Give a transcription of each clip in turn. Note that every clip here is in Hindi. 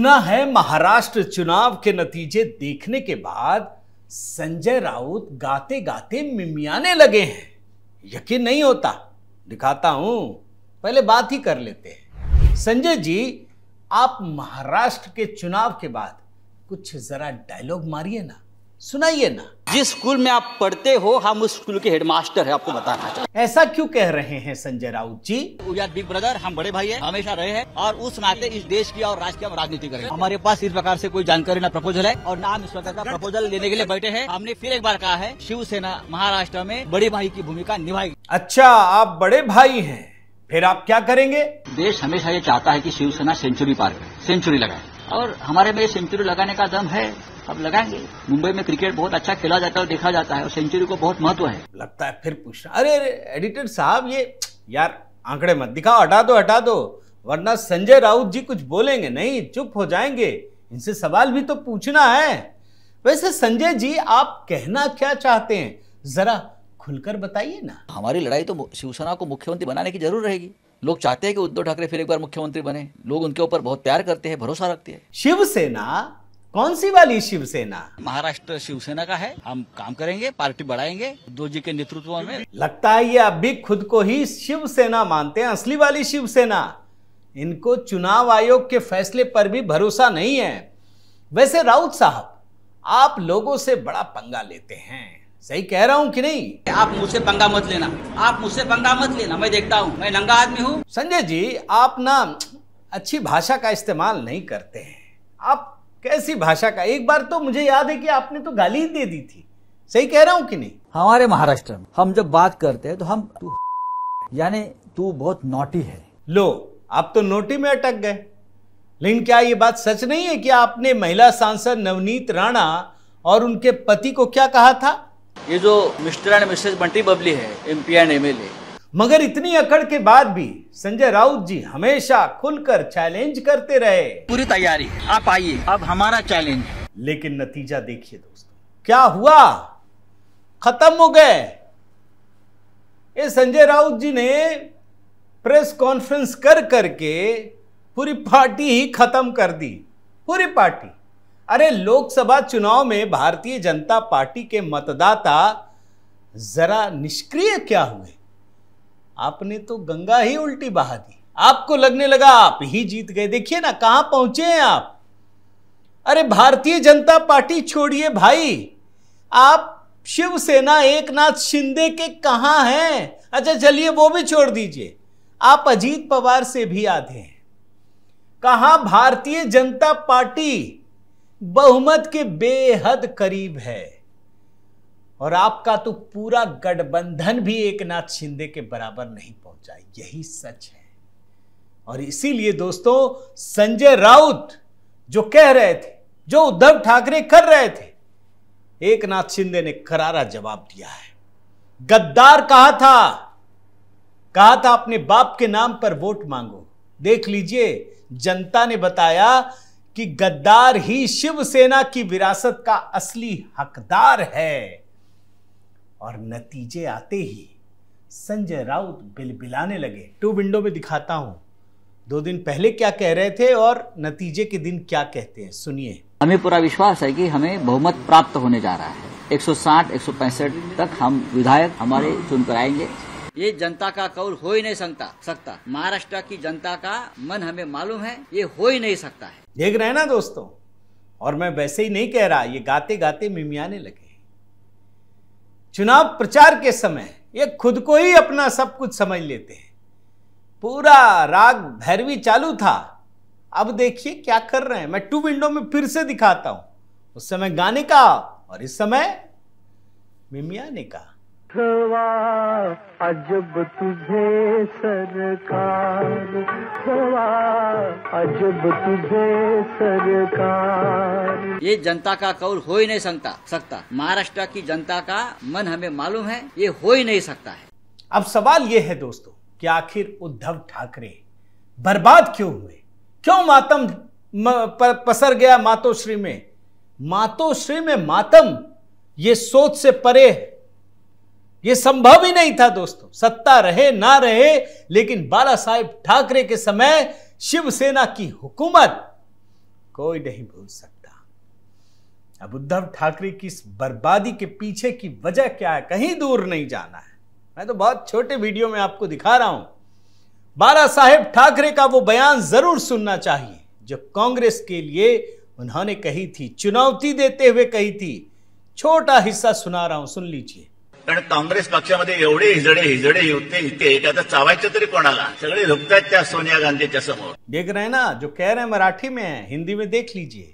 सुना है महाराष्ट्र चुनाव के नतीजे देखने के बाद संजय राउत गाते गाते मिमियाने लगे हैं यकीन नहीं होता दिखाता हूं पहले बात ही कर लेते हैं संजय जी आप महाराष्ट्र के चुनाव के बाद कुछ जरा डायलॉग मारिए ना सुनाइए ना जिस स्कूल में आप पढ़ते हो हम उस स्कूल के हेडमास्टर है आपको बताना चाहिए ऐसा क्यों कह रहे हैं संजय राउत जी बिग ब्रदर हम बड़े भाई हैं हमेशा रहे हैं और उस नाते इस देश की और राष्ट्र की हम राजनीति करें हमारे पास इस प्रकार से कोई जानकारी ना प्रपोजल है और ना हम इस प्रकार का प्रपोजल लेने के लिए बैठे है हमने फिर एक बार कहा है शिवसेना महाराष्ट्र में बड़े भाई की भूमिका निभाएगी अच्छा आप बड़े भाई है फिर आप क्या करेंगे देश हमेशा ये चाहता है की शिवसेना सेंचुरी पार करे सेंचुरी लगाए और हमारे में सेंचुरी लगाने का दम है अब लगाएंगे मुंबई में क्रिकेट बहुत अच्छा खेला जाता है और देखा जाता है और सेंचुरी को बहुत महत्व है लगता है फिर पूछना अरे अरे एडिटर साहब ये यार आंकड़े मत दिखाओ हटा दो हटा दो वरना संजय राउत जी कुछ बोलेंगे नहीं चुप हो जाएंगे इनसे सवाल भी तो पूछना है वैसे संजय जी आप कहना क्या चाहते हैं जरा खुलकर बताइए ना हमारी लड़ाई तो शिवसेना को मुख्यमंत्री बनाने की जरूर रहेगी लोग चाहते हैं कि उद्धव ठाकरे फिर एक बार मुख्यमंत्री बने लोग उनके ऊपर बहुत प्यार करते हैं भरोसा रखते हैं शिवसेना कौन सी वाली शिवसेना महाराष्ट्र शिवसेना का है हम काम करेंगे पार्टी बढ़ाएंगे उद्धव जी के नेतृत्व में लगता है ये अब भी खुद को ही शिवसेना मानते हैं असली वाली शिवसेना इनको चुनाव आयोग के फैसले पर भी भरोसा नहीं है वैसे राउत साहब आप लोगों से बड़ा पंगा लेते हैं सही कह रहा हूँ कि नहीं आप मुझसे पंगा मत लेना आप मुझसे पंगा मत लेना मैं देखता हूँ मैं नंगा आदमी हूँ संजय जी आप ना अच्छी भाषा का इस्तेमाल नहीं करते हैं आप कैसी भाषा का एक बार तो मुझे याद है कि आपने तो गाली दे दी थी सही कह रहा हूँ कि नहीं हमारे महाराष्ट्र में हम जब बात करते हैं तो हम तू यानी तू बहुत नोटी है लो आप तो नोटी में अटक गए लेकिन क्या ये बात सच नहीं है कि आपने महिला सांसद नवनीत राणा और उनके पति को क्या कहा था ये जो Mr and Mrs Bunty Babli है एमपी एंड एमएलए मगर इतनी अकड़ के बाद भी संजय राउत जी हमेशा खुलकर चैलेंज करते रहे पूरी तैयारी आप आइए अब हमारा चैलेंज लेकिन नतीजा देखिए दोस्तों क्या हुआ खत्म हो गए ये संजय राउत जी ने प्रेस कॉन्फ्रेंस कर करके पूरी पार्टी ही खत्म कर दी पूरी पार्टी अरे लोकसभा चुनाव में भारतीय जनता पार्टी के मतदाता जरा निष्क्रिय क्या हुए आपने तो गंगा ही उल्टी बहा दी आपको लगने लगा आप ही जीत गए देखिए ना कहां पहुंचे हैं आप अरे भारतीय जनता पार्टी छोड़िए भाई आप शिवसेना एक नाथ शिंदे के कहा हैं अच्छा चलिए वो भी छोड़ दीजिए आप अजीत पवार से भी आधे हैं कहा भारतीय जनता पार्टी बहुमत के बेहद करीब है और आपका तो पूरा गठबंधन भी एक नाथ शिंदे के बराबर नहीं पहुंचा यही सच है और इसीलिए दोस्तों संजय राउत जो कह रहे थे जो उद्धव ठाकरे कर रहे थे एक नाथ शिंदे ने करारा जवाब दिया है गद्दार कहा था कहा था अपने बाप के नाम पर वोट मांगो देख लीजिए जनता ने बताया कि गद्दार ही शिवसेना की विरासत का असली हकदार है और नतीजे आते ही संजय राउत बिलबिलाने लगे टू विंडो में दिखाता हूं दो दिन पहले क्या कह रहे थे और नतीजे के दिन क्या कहते हैं सुनिए हमें पूरा विश्वास है कि हमें बहुमत प्राप्त होने जा रहा है 160, 165 तक हम विधायक हमारे चुनकर आएंगे ये जनता का कौल हो ही नहीं सकता सकता महाराष्ट्र की जनता का मन हमें मालूम है ये हो ही नहीं सकता है देख रहे हैं ना दोस्तों और मैं वैसे ही नहीं कह रहा ये गाते गाते मिमियाने लगे चुनाव प्रचार के समय ये खुद को ही अपना सब कुछ समझ लेते हैं पूरा राग भैरवी चालू था अब देखिए क्या कर रहे हैं मैं टू विंडो में फिर से दिखाता हूं उस समय गाने का और इस समय मिमियाने का उठवा अजब तुझे सरकार उठवा अजब तुझे सरकार ये जनता का कौल हो ही नहीं सकता सकता महाराष्ट्र की जनता का मन हमें मालूम है ये हो ही नहीं सकता है अब सवाल ये है दोस्तों कि आखिर उद्धव ठाकरे बर्बाद क्यों हुए क्यों मातम पसर गया मातोश्री में मातोश्री में मातम ये सोच से परे है यह संभव ही नहीं था दोस्तों सत्ता रहे ना रहे लेकिन बाला साहेब ठाकरे के समय शिवसेना की हुकूमत कोई नहीं भूल सकता अब उद्धव ठाकरे की इस बर्बादी के पीछे की वजह क्या है कहीं दूर नहीं जाना है मैं तो बहुत छोटे वीडियो में आपको दिखा रहा हूं बाला साहेब ठाकरे का वो बयान जरूर सुनना चाहिए जो कांग्रेस के लिए उन्होंने कही थी चुनौती देते हुए कही थी छोटा हिस्सा सुना रहा हूं सुन लीजिए कारण काँग्रेस पक्षामध्ये एवढे हिजडे हिजडे होते इथे त्याचा चावायचं तरी कोणाला सगळे झुकतात त्या सोनिया गांधीच्या समोर देख रहे ना जो कह रहे हैं मराठी में हिंदी में देख लीजिए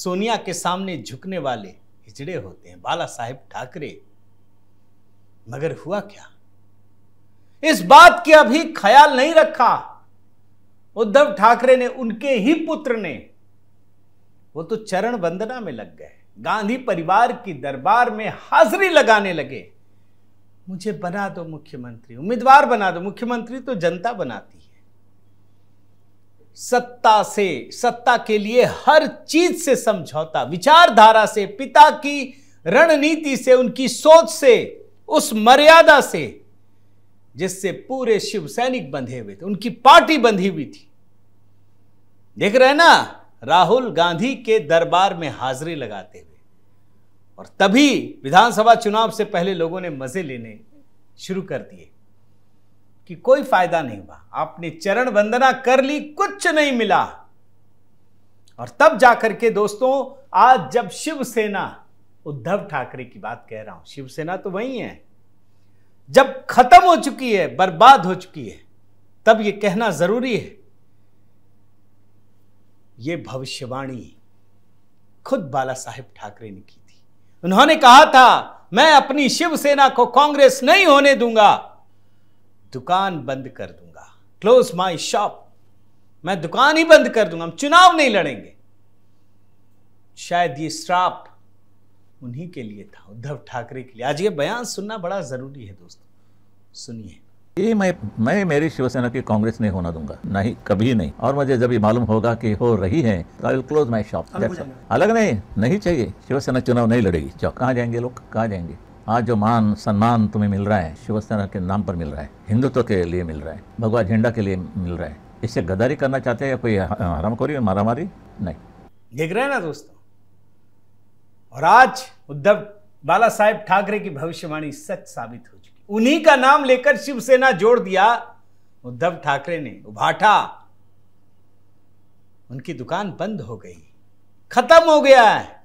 सोनिया के सामने झुकने वाले हिजड़े होते हैं बाला साहेब ठाकरे मगर हुआ क्या इस बात की अभी ख्याल नहीं रखा उद्धव ठाकरे ने उनके ही पुत्र ने वो तो चरण वंदना में लग गए गांधी परिवार की दरबार में हाजिरी लगाने लगे मुझे बना दो मुख्यमंत्री उम्मीदवार बना दो मुख्यमंत्री तो जनता बनाती है सत्ता से सत्ता के लिए हर चीज से समझौता विचारधारा से पिता की रणनीति से उनकी सोच से उस मर्यादा से जिससे पूरे शिव सैनिक बंधे हुए थे उनकी पार्टी बंधी हुई थी देख रहे ना राहुल गांधी के दरबार में हाजिरी लगाते हुए और तभी विधानसभा चुनाव से पहले लोगों ने मज़े लेने शुरू कर दिए कि कोई फायदा नहीं हुआ आपने चरण वंदना कर ली कुछ नहीं मिला और तब जाकर के दोस्तों आज जब शिवसेना उद्धव ठाकरे की बात कह रहा हूं शिवसेना तो वही है जब खत्म हो चुकी है बर्बाद हो चुकी है तब यह कहना जरूरी है यह भविष्यवाणी खुद बाला साहेब ठाकरे ने की उन्होंने कहा था मैं अपनी शिवसेना को कांग्रेस नहीं होने दूंगा दुकान बंद कर दूंगा क्लोज माई शॉप मैं दुकान ही बंद कर दूंगा हम चुनाव नहीं लड़ेंगे शायद ये श्राप उन्हीं के लिए था उद्धव ठाकरे के लिए आज ये बयान सुनना बड़ा जरूरी है दोस्तों सुनिए ये मैं मैं मेरी शिवसेना की कांग्रेस नहीं होना दूंगा नहीं कभी नहीं और मुझे जब ये मालूम होगा कि हो रही है तो I will close my shop अलग नहीं नहीं चाहिए शिवसेना चुनाव नहीं लड़ेगी चौ कहाँ जाएंगे लोग कहाँ जाएंगे आज जो मान सम्मान तुम्हें मिल रहा है शिवसेना के नाम पर मिल रहा है हिंदुत्व के लिए मिल रहा है भगवा झंडा के लिए मिल रहा है इससे गदारी करना चाहते हैं या कोई हरामखोरी मारामारी नहीं देख रहे हैं ना दोस्तों और आज उद्धव बाला साहेब ठाकरे की भविष्यवाणी सच साबित हो चुकी उन्हीं का नाम लेकर शिवसेना जोड़ दिया उद्धव ठाकरे ने उभाठा उनकी दुकान बंद हो गई खत्म हो गया है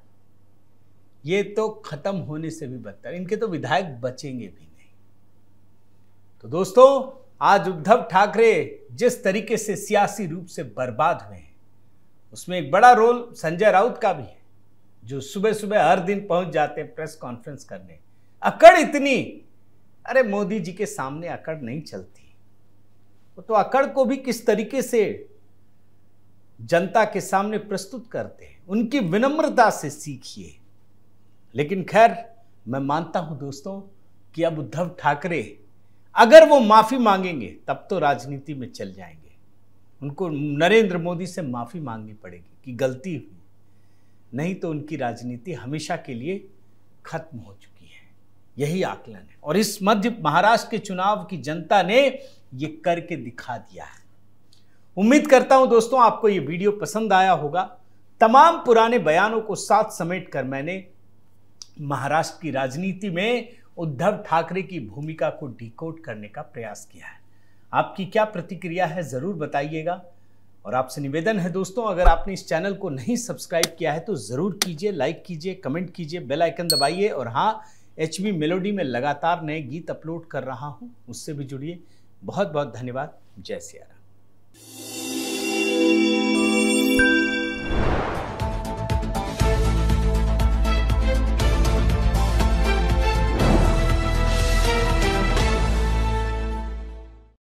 ये तो खत्म होने से भी बदतर इनके तो विधायक बचेंगे भी नहीं तो दोस्तों आज उद्धव ठाकरे जिस तरीके से सियासी रूप से बर्बाद हुए हैं उसमें एक बड़ा रोल संजय राउत का भी है जो सुबह सुबह हर दिन पहुंच जाते हैं प्रेस कॉन्फ्रेंस करने अकड़ इतनी अरे मोदी जी के सामने अकड़ नहीं चलती वो तो अकड़ को भी किस तरीके से जनता के सामने प्रस्तुत करते हैं उनकी विनम्रता से सीखिए लेकिन खैर मैं मानता हूं दोस्तों कि अब उद्धव ठाकरे अगर वो माफ़ी मांगेंगे तब तो राजनीति में चल जाएंगे उनको नरेंद्र मोदी से माफ़ी मांगनी पड़ेगी कि गलती हुई नहीं तो उनकी राजनीति हमेशा के लिए खत्म हो चुकी यही आकलन है और इस मध्य महाराष्ट्र के चुनाव की जनता ने ये करके दिखा दिया है उम्मीद करता हूं दोस्तों आपको ये वीडियो पसंद आया होगा तमाम पुराने बयानों को साथ समेट कर मैंने महाराष्ट्र की राजनीति में उद्धव ठाकरे की भूमिका को डिकोड करने का प्रयास किया है आपकी क्या प्रतिक्रिया है ज़रूर बताइएगा और आपसे निवेदन है दोस्तों अगर आपने इस चैनल को नहीं सब्सक्राइब किया है तो ज़रूर कीजिए लाइक कीजिए कमेंट कीजिए बेल आइकन दबाइए और हाँ एच वी मेलोडी में लगातार नए गीत अपलोड कर रहा हूँ उससे भी जुड़िए बहुत बहुत धन्यवाद जय सियारा